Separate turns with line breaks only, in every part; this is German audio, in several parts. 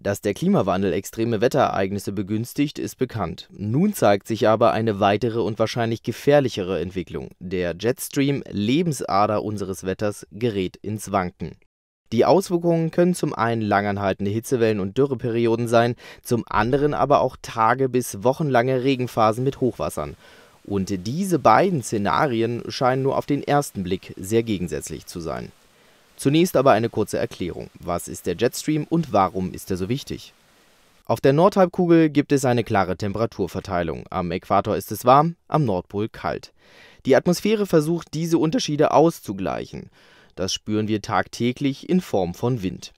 Dass der Klimawandel extreme Wetterereignisse begünstigt, ist bekannt. Nun zeigt sich aber eine weitere und wahrscheinlich gefährlichere Entwicklung. Der Jetstream, Lebensader unseres Wetters, gerät ins Wanken. Die Auswirkungen können zum einen langanhaltende Hitzewellen und Dürreperioden sein, zum anderen aber auch tage- bis wochenlange Regenphasen mit Hochwassern. Und diese beiden Szenarien scheinen nur auf den ersten Blick sehr gegensätzlich zu sein. Zunächst aber eine kurze Erklärung. Was ist der Jetstream und warum ist er so wichtig? Auf der Nordhalbkugel gibt es eine klare Temperaturverteilung. Am Äquator ist es warm, am Nordpol kalt. Die Atmosphäre versucht, diese Unterschiede auszugleichen. Das spüren wir tagtäglich in Form von Wind.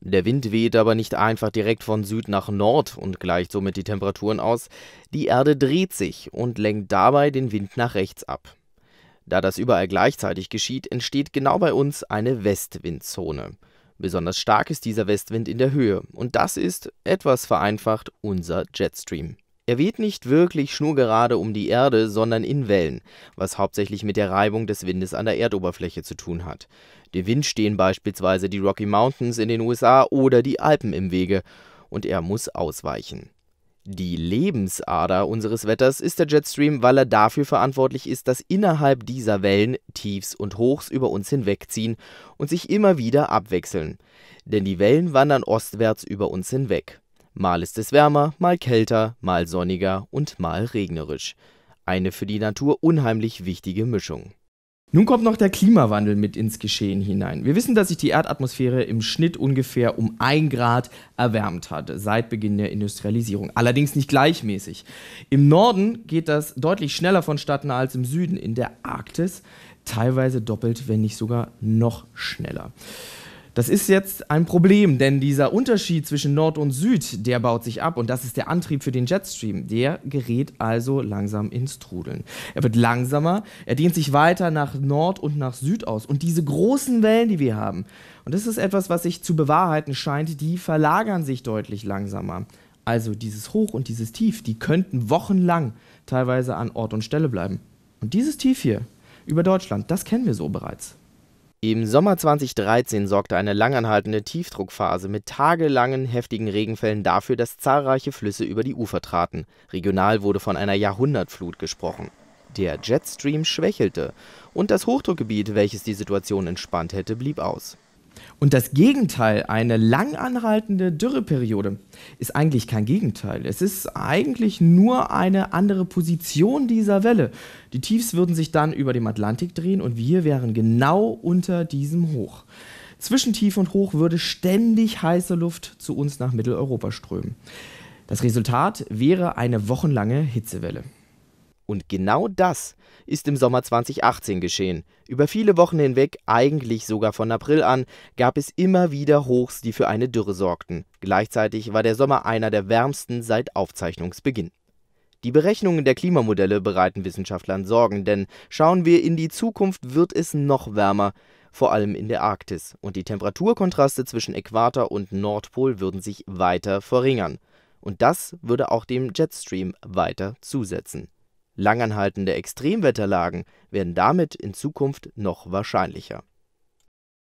Der Wind weht aber nicht einfach direkt von Süd nach Nord und gleicht somit die Temperaturen aus. Die Erde dreht sich und lenkt dabei den Wind nach rechts ab. Da das überall gleichzeitig geschieht, entsteht genau bei uns eine Westwindzone. Besonders stark ist dieser Westwind in der Höhe und das ist, etwas vereinfacht, unser Jetstream. Er weht nicht wirklich schnurgerade um die Erde, sondern in Wellen, was hauptsächlich mit der Reibung des Windes an der Erdoberfläche zu tun hat. Dem Wind stehen beispielsweise die Rocky Mountains in den USA oder die Alpen im Wege und er muss ausweichen. Die Lebensader unseres Wetters ist der Jetstream, weil er dafür verantwortlich ist, dass innerhalb dieser Wellen Tiefs und Hochs über uns hinwegziehen und sich immer wieder abwechseln. Denn die Wellen wandern ostwärts über uns hinweg. Mal ist es wärmer, mal kälter, mal sonniger und mal regnerisch. Eine für die Natur unheimlich wichtige Mischung. Nun kommt noch der Klimawandel mit ins Geschehen hinein. Wir wissen, dass sich die Erdatmosphäre im Schnitt ungefähr um ein Grad erwärmt hat, seit Beginn der Industrialisierung. Allerdings nicht gleichmäßig. Im Norden geht das deutlich schneller vonstatten als im Süden. In der Arktis teilweise doppelt, wenn nicht sogar noch schneller. Das ist jetzt ein Problem, denn dieser Unterschied zwischen Nord und Süd, der baut sich ab und das ist der Antrieb für den Jetstream. Der gerät also langsam ins Trudeln. Er wird langsamer, er dehnt sich weiter nach Nord und nach Süd aus und diese großen Wellen, die wir haben, und das ist etwas, was sich zu bewahrheiten scheint, die verlagern sich deutlich langsamer. Also dieses Hoch und dieses Tief, die könnten wochenlang teilweise an Ort und Stelle bleiben. Und dieses Tief hier über Deutschland, das kennen wir so bereits. Im Sommer 2013 sorgte eine langanhaltende Tiefdruckphase mit tagelangen heftigen Regenfällen dafür, dass zahlreiche Flüsse über die Ufer traten. Regional wurde von einer Jahrhundertflut gesprochen. Der Jetstream schwächelte und das Hochdruckgebiet, welches die Situation entspannt hätte, blieb aus. Und das Gegenteil, eine lang anhaltende Dürreperiode, ist eigentlich kein Gegenteil. Es ist eigentlich nur eine andere Position dieser Welle. Die Tiefs würden sich dann über dem Atlantik drehen und wir wären genau unter diesem Hoch. Zwischen Tief und Hoch würde ständig heiße Luft zu uns nach Mitteleuropa strömen. Das Resultat wäre eine wochenlange Hitzewelle. Und genau das ist im Sommer 2018 geschehen. Über viele Wochen hinweg, eigentlich sogar von April an, gab es immer wieder Hochs, die für eine Dürre sorgten. Gleichzeitig war der Sommer einer der wärmsten seit Aufzeichnungsbeginn. Die Berechnungen der Klimamodelle bereiten Wissenschaftlern Sorgen, denn schauen wir in die Zukunft, wird es noch wärmer, vor allem in der Arktis, und die Temperaturkontraste zwischen Äquator und Nordpol würden sich weiter verringern. Und das würde auch dem Jetstream weiter zusetzen. Langanhaltende Extremwetterlagen werden damit in Zukunft noch wahrscheinlicher